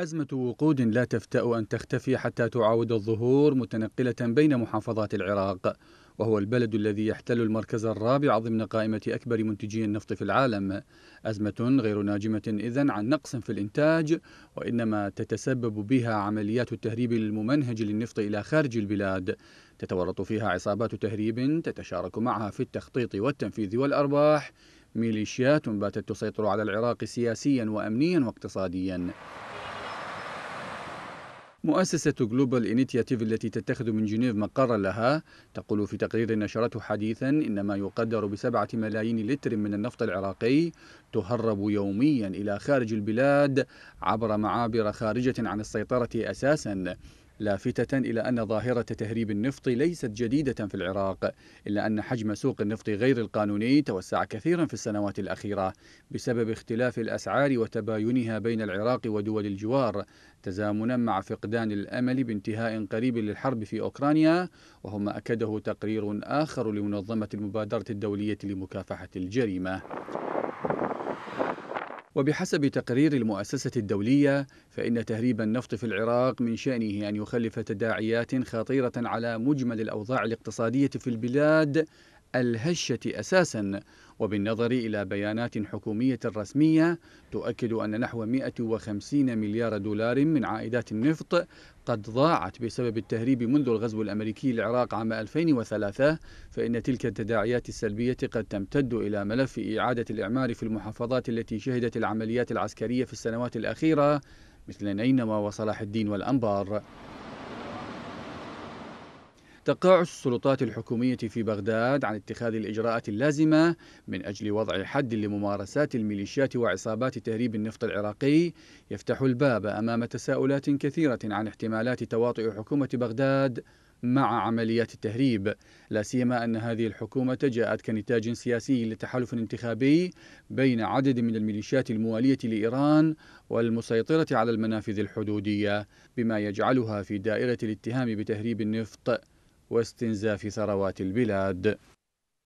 أزمة وقود لا تفتأ أن تختفي حتى تعاود الظهور متنقلة بين محافظات العراق وهو البلد الذي يحتل المركز الرابع ضمن قائمة أكبر منتجي النفط في العالم أزمة غير ناجمة إذن عن نقص في الإنتاج وإنما تتسبب بها عمليات التهريب الممنهج للنفط إلى خارج البلاد تتورط فيها عصابات تهريب تتشارك معها في التخطيط والتنفيذ والأرباح ميليشيات باتت تسيطر على العراق سياسيا وأمنيا واقتصاديا مؤسسة جلوبال إنيتياتيف التي تتخذ من جنيف مقرا لها تقول في تقرير نشرته حديثا إن ما يقدر بسبعة ملايين لتر من النفط العراقي تهرب يوميا إلى خارج البلاد عبر معابر خارجة عن السيطرة أساسا لافتة إلى أن ظاهرة تهريب النفط ليست جديدة في العراق إلا أن حجم سوق النفط غير القانوني توسع كثيرا في السنوات الأخيرة بسبب اختلاف الأسعار وتباينها بين العراق ودول الجوار تزامنا مع فقدان الأمل بانتهاء قريب للحرب في أوكرانيا وهو ما أكده تقرير آخر لمنظمة المبادرة الدولية لمكافحة الجريمة وبحسب تقرير المؤسسة الدولية فإن تهريب النفط في العراق من شأنه أن يخلف تداعيات خطيرة على مجمل الأوضاع الاقتصادية في البلاد الهشة أساسا وبالنظر إلى بيانات حكومية رسمية تؤكد أن نحو 150 مليار دولار من عائدات النفط قد ضاعت بسبب التهريب منذ الغزو الأمريكي للعراق عام 2003 فإن تلك التداعيات السلبية قد تمتد إلى ملف إعادة الإعمار في المحافظات التي شهدت العمليات العسكرية في السنوات الأخيرة مثل نينوى وصلاح الدين والأنبار تقاعس السلطات الحكومية في بغداد عن اتخاذ الإجراءات اللازمة من أجل وضع حد لممارسات الميليشيات وعصابات تهريب النفط العراقي يفتح الباب أمام تساؤلات كثيرة عن احتمالات تواطؤ حكومة بغداد مع عمليات التهريب لا سيما أن هذه الحكومة جاءت كنتاج سياسي لتحالف انتخابي بين عدد من الميليشيات الموالية لإيران والمسيطرة على المنافذ الحدودية بما يجعلها في دائرة الاتهام بتهريب النفط واستنزاف ثروات البلاد